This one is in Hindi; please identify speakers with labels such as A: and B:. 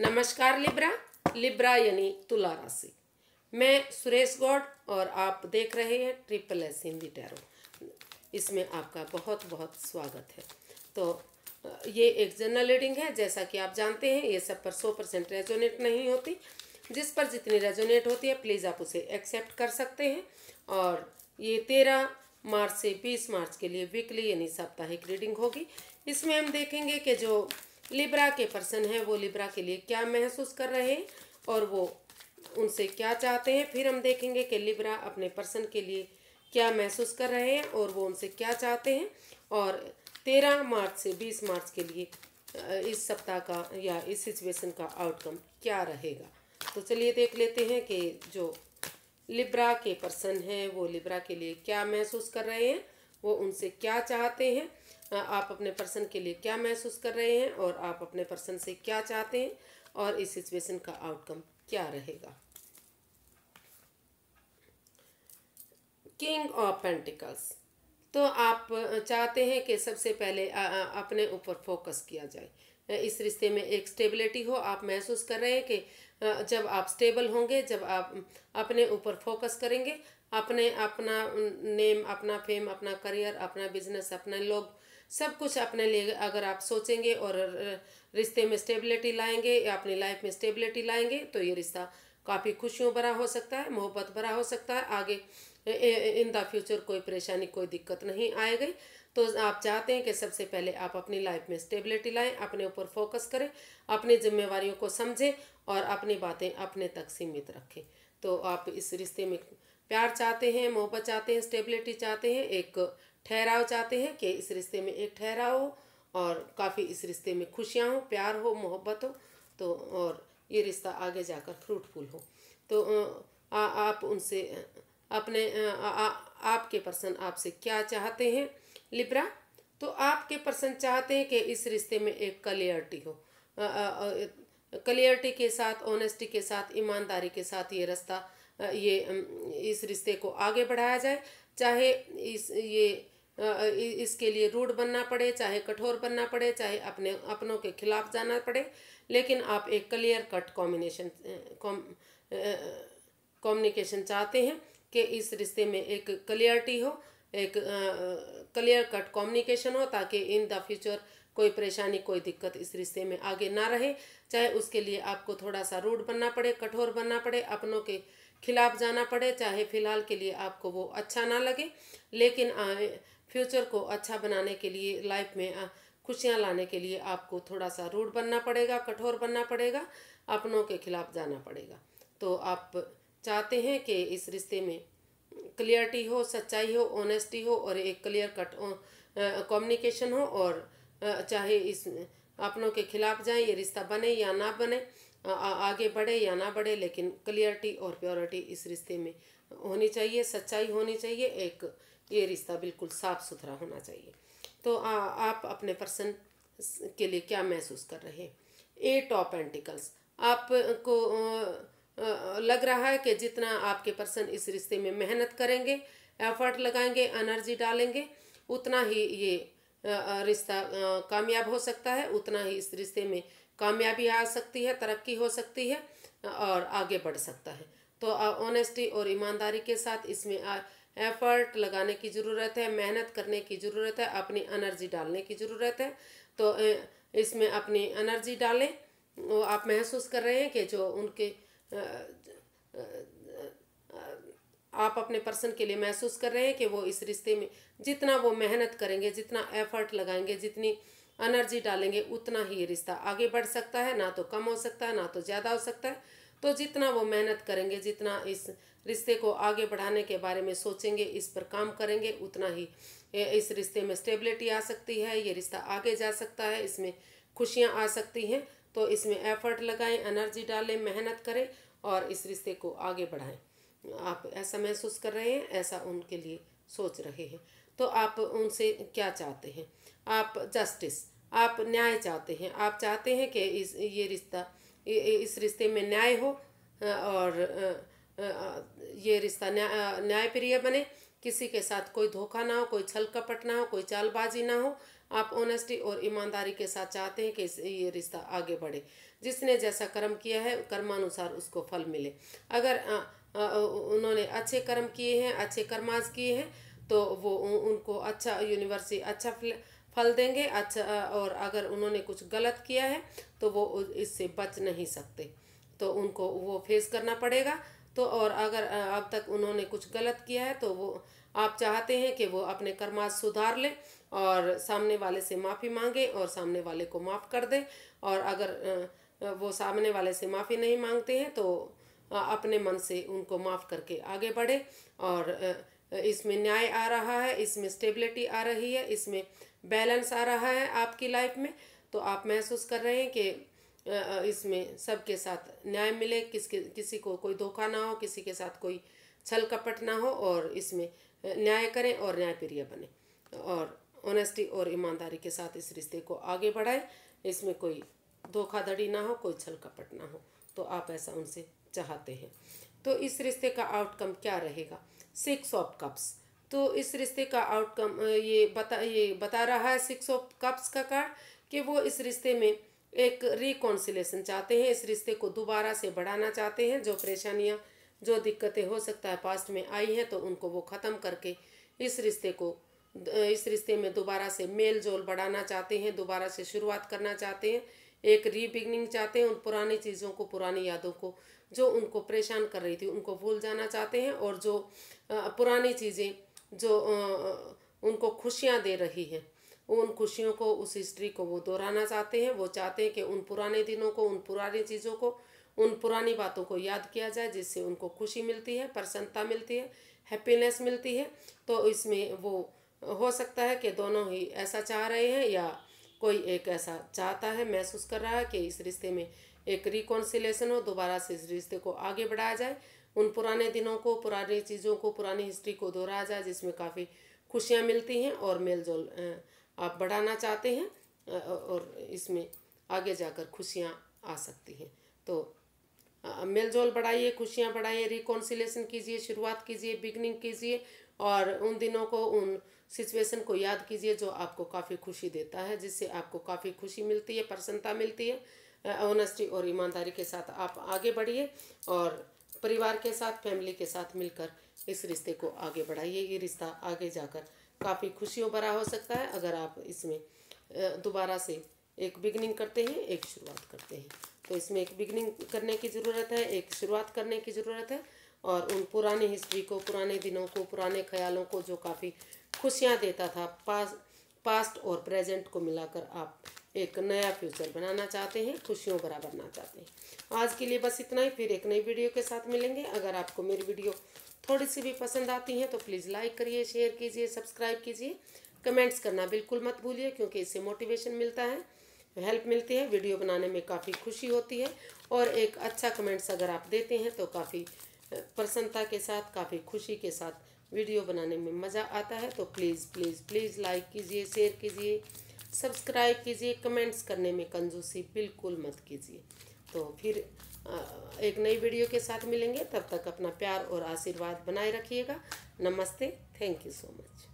A: नमस्कार लिब्रा लिब्रा यानी तुला राशि मैं सुरेश गौड और आप देख रहे हैं ट्रिपल एस हिंदी टैरो इसमें आपका बहुत बहुत स्वागत है तो ये एक जनरल रीडिंग है जैसा कि आप जानते हैं ये सब पर सौ परसेंट रेजोनेट नहीं होती जिस पर जितनी रेजोनेट होती है प्लीज़ आप उसे एक्सेप्ट कर सकते हैं और ये तेरह मार्च से बीस मार्च के लिए वीकली यानी साप्ताहिक रीडिंग होगी इसमें हम देखेंगे कि जो लिब्रा के पर्सन हैं वो लिब्रा के लिए क्या महसूस कर रहे हैं और वो उनसे क्या चाहते हैं फिर हम देखेंगे कि लिब्रा अपने पर्सन के लिए क्या महसूस कर रहे हैं और वो उनसे क्या चाहते हैं और तेरह मार्च से बीस मार्च के लिए इस सप्ताह का या इस सिचुएशन का आउटकम क्या रहेगा तो चलिए देख लेते हैं कि जो लिब्रा के पर्सन हैं वो लिब्रा के लिए क्या महसूस कर रहे हैं वो उनसे क्या चाहते हैं हाँ, आप अपने पर्सन के लिए क्या महसूस कर रहे हैं और आप अपने पर्सन से क्या चाहते हैं और इस सिचुएशन का आउटकम क्या रहेगा किंग ऑफ पेंटिकल्स तो आप चाहते हैं कि सबसे पहले अपने ऊपर फोकस किया जाए इस रिश्ते में एक स्टेबिलिटी हो आप महसूस कर रहे हैं कि जब आप स्टेबल होंगे जब आप अपने ऊपर फोकस करेंगे अपने अपना नेम अपना फेम अपना करियर अपना बिजनेस अपने लोग सब कुछ अपने लिए अगर आप सोचेंगे और रिश्ते में स्टेबिलिटी लाएंगे या अपनी लाइफ में स्टेबिलिटी लाएंगे तो ये रिश्ता काफ़ी खुशियों भरा हो सकता है मोहब्बत भरा हो सकता है आगे इन द फ्यूचर कोई परेशानी कोई दिक्कत नहीं आएगी तो आप चाहते हैं कि सबसे पहले आप अपनी लाइफ में स्टेबिलिटी लाएं अपने ऊपर फोकस करें अपनी जिम्मेवारियों को समझें और अपनी बातें अपने तक सीमित रखें तो आप इस रिश्ते में प्यार चाहते हैं मोहब्बत चाहते हैं स्टेबिलिटी चाहते हैं एक ठहराव चाहते हैं कि इस रिश्ते में एक ठहराव हो और काफ़ी इस रिश्ते में खुशियाँ हो प्यार हो मोहब्बत हो तो और ये रिश्ता आगे जाकर फ्रूटफुल हो तो आ, आप उनसे अपने आ, आ, आपके पर्सन आपसे क्या चाहते हैं लिब्रा तो आपके पर्सन चाहते हैं कि इस रिश्ते में एक क्लियरिटी हो क्लियरिटी के साथ ऑनेस्टी के साथ ईमानदारी के साथ ये रास्ता ये इस रिश्ते को आगे बढ़ाया जाए चाहे इस ये इसके लिए रूढ़ बनना पड़े चाहे कठोर बनना पड़े चाहे अपने अपनों के खिलाफ जाना पड़े लेकिन आप एक क्लियर कट कॉम्बिनेशन कॉम्युनिकेशन चाहते हैं कि इस रिश्ते में एक क्लियरिटी हो एक क्लियर कट कॉम्युनिकेशन हो ताकि इन द फ्यूचर कोई परेशानी कोई दिक्कत इस रिश्ते में आगे ना रहे चाहे उसके लिए आपको थोड़ा सा रूढ़ बनना पड़े कठोर बनना पड़े अपनों के खिलाफ जाना पड़े चाहे फिलहाल के लिए आपको वो अच्छा ना लगे लेकिन फ्यूचर को अच्छा बनाने के लिए लाइफ में खुशियाँ लाने के लिए आपको थोड़ा सा रूढ़ बनना पड़ेगा कठोर बनना पड़ेगा अपनों के खिलाफ जाना पड़ेगा तो आप चाहते हैं कि इस रिश्ते में क्लियरिटी हो सच्चाई हो ऑनेस्टी हो और एक क्लियर कट कम्युनिकेशन हो और चाहे इस अपनों के खिलाफ जाए ये रिश्ता बने या ना बने आ, आगे बढ़े या ना बढ़े लेकिन क्लियरिटी और प्योरिटी इस रिश्ते में होनी चाहिए सच्चाई होनी चाहिए एक ये रिश्ता बिल्कुल साफ सुथरा होना चाहिए तो आ, आप अपने पर्सन के लिए क्या महसूस कर रहे हैं ए टॉप एंटिकल्स आपको लग रहा है कि जितना आपके पर्सन इस रिश्ते में मेहनत करेंगे एफर्ट लगाएंगे एनर्जी डालेंगे उतना ही ये रिश्ता कामयाब हो सकता है उतना ही इस रिश्ते में कामयाबी आ सकती है तरक्की हो सकती है और आगे बढ़ सकता है तो ऑनेस्टी और ईमानदारी के साथ इसमें एफर्ट लगाने की ज़रूरत है मेहनत करने की ज़रूरत है अपनी एनर्जी डालने की ज़रूरत है तो इसमें अपनी एनर्जी डालें वो आप महसूस कर रहे हैं कि जो उनके आप अपने पर्सन के लिए महसूस कर रहे हैं कि वो इस रिश्ते में जितना वो मेहनत करेंगे जितना एफर्ट लगाएंगे जितनी एनर्जी डालेंगे उतना ही रिश्ता आगे बढ़ सकता है ना तो कम हो सकता है ना तो ज़्यादा हो सकता है तो जितना वो मेहनत करेंगे जितना इस रिश्ते को आगे बढ़ाने के बारे में सोचेंगे इस पर काम करेंगे उतना ही इस रिश्ते में स्टेबिलिटी आ सकती है ये रिश्ता आगे जा सकता है इसमें खुशियाँ आ सकती हैं तो इसमें एफर्ट लगाएं एनर्जी डालें मेहनत करें और इस रिश्ते को आगे बढ़ाएं आप ऐसा महसूस कर रहे हैं ऐसा उनके लिए सोच रहे हैं तो आप उनसे क्या चाहते हैं आप जस्टिस आप न्याय चाहते हैं आप चाहते हैं कि इस ये रिश्ता इस रिश्ते में न्याय हो और ये रिश्ता न्याय न्यायप्रिय बने किसी के साथ कोई धोखा ना हो कोई छल कपट ना हो कोई चालबाजी ना हो आप ऑनेस्टी और ईमानदारी के साथ चाहते हैं कि ये रिश्ता आगे बढ़े जिसने जैसा कर्म किया है कर्मानुसार उसको फल मिले अगर उन्होंने अच्छे कर्म किए हैं अच्छे कर्माज किए हैं तो वो उनको अच्छा यूनिवर्सिटी अच्छा फल देंगे अच्छा और अगर उन्होंने कुछ गलत किया है तो वो इससे बच नहीं सकते तो उनको वो फेस करना पड़ेगा तो और अगर अब तक उन्होंने कुछ गलत किया है तो वो आप चाहते हैं कि वो अपने कर्मा सुधार लें और सामने वाले से माफ़ी मांगे और सामने वाले को माफ़ कर दें और अगर वो सामने वाले से माफ़ी नहीं मांगते हैं तो अपने मन से उनको माफ़ करके आगे बढ़े और इसमें न्याय आ रहा है इसमें स्टेबिलिटी आ रही है इसमें बैलेंस आ रहा है आपकी लाइफ में तो आप महसूस कर रहे हैं कि इसमें सबके साथ न्याय मिले किसके किसी को कोई धोखा ना हो किसी के साथ कोई छल कपट ना हो और इसमें न्याय करें और न्यायप्रिय बने और ऑनेस्टी और ईमानदारी के साथ इस रिश्ते को आगे बढ़ाएं इसमें कोई धोखाधड़ी ना हो कोई छल कपट ना हो तो आप ऐसा उनसे चाहते हैं तो इस रिश्ते का आउटकम क्या रहेगा सिक्स ऑफ कप्स तो इस रिश्ते का आउटकम ये बता ये बता रहा है सिक्स ऑफ कप्स का कार्ड कि वो इस रिश्ते में एक रिकॉन्सिलेशन चाहते हैं इस रिश्ते को दोबारा से बढ़ाना चाहते हैं जो परेशानियाँ जो दिक्कतें हो सकता है पास्ट में आई हैं तो उनको वो ख़त्म करके इस रिश्ते को इस रिश्ते में दोबारा से मेल जोल बढ़ाना चाहते हैं दोबारा से शुरुआत करना चाहते हैं एक रीबिगनिंग चाहते हैं उन पुरानी चीज़ों को पुरानी यादों को जो उनको परेशान कर रही थी उनको भूल जाना चाहते हैं और जो पुरानी चीज़ें जो उनको खुशियाँ दे रही हैं उन खुशियों को उस हिस्ट्री को वो दोहराना चाहते हैं वो चाहते हैं कि उन पुराने दिनों को उन पुरानी चीज़ों को उन पुरानी बातों को याद किया जाए जिससे उनको खुशी मिलती है प्रसन्नता मिलती है हैप्पीनेस मिलती है तो इसमें वो हो सकता है कि दोनों ही ऐसा चाह रहे हैं या कोई एक ऐसा चाहता है महसूस कर रहा है कि इस रिश्ते में एक रिकॉन्सिलेशन हो दोबारा से इस रिश्ते को आगे बढ़ाया जाए उन पुराने दिनों को पुरानी चीज़ों को पुरानी हिस्ट्री को दोहराया जाए जिसमें काफ़ी खुशियाँ मिलती हैं और मेल जोल आप बढ़ाना चाहते हैं और इसमें आगे जाकर खुशियाँ आ सकती हैं तो मेल जोल बढ़ाइए खुशियाँ बढ़ाइए रिकॉन्सिलेशन कीजिए शुरुआत कीजिए बिगनिंग कीजिए और उन दिनों को उन सिचुएशन को याद कीजिए जो आपको काफ़ी खुशी देता है जिससे आपको काफ़ी खुशी मिलती है प्रसन्नता मिलती है ऑनेस्टी और ईमानदारी के साथ आप आगे बढ़िए और परिवार के साथ फैमिली के साथ मिलकर इस रिश्ते को आगे बढ़ाइए ये रिश्ता आगे जाकर काफ़ी खुशियों भरा हो सकता है अगर आप इसमें दोबारा से एक बिगनिंग करते हैं एक शुरुआत करते हैं तो इसमें एक बिगनिंग करने की ज़रूरत है एक शुरुआत करने की ज़रूरत है और उन पुराने हिस्ट्री को पुराने दिनों को पुराने ख्यालों को जो काफ़ी खुशियाँ देता था पास पास्ट और प्रेजेंट को मिलाकर आप एक नया फ्यूचर बनाना चाहते हैं खुशियों भरा बनना चाहते हैं आज के लिए बस इतना ही फिर एक नई वीडियो के साथ मिलेंगे अगर आपको मेरी वीडियो थोड़ी सी भी पसंद आती है तो प्लीज़ लाइक करिए शेयर कीजिए सब्सक्राइब कीजिए कमेंट्स करना बिल्कुल मत भूलिए क्योंकि इससे मोटिवेशन मिलता है हेल्प मिलती है वीडियो बनाने में काफ़ी खुशी होती है और एक अच्छा कमेंट्स अगर आप देते हैं तो काफ़ी प्रसन्नता के साथ काफ़ी खुशी के साथ वीडियो बनाने में मज़ा आता है तो प्लीज़ प्लीज़ प्लीज़ लाइक कीजिए शेयर कीजिए सब्सक्राइब कीजिए कमेंट्स करने में कंजूसी बिल्कुल मत कीजिए तो फिर एक नई वीडियो के साथ मिलेंगे तब तक अपना प्यार और आशीर्वाद बनाए रखिएगा नमस्ते थैंक यू सो मच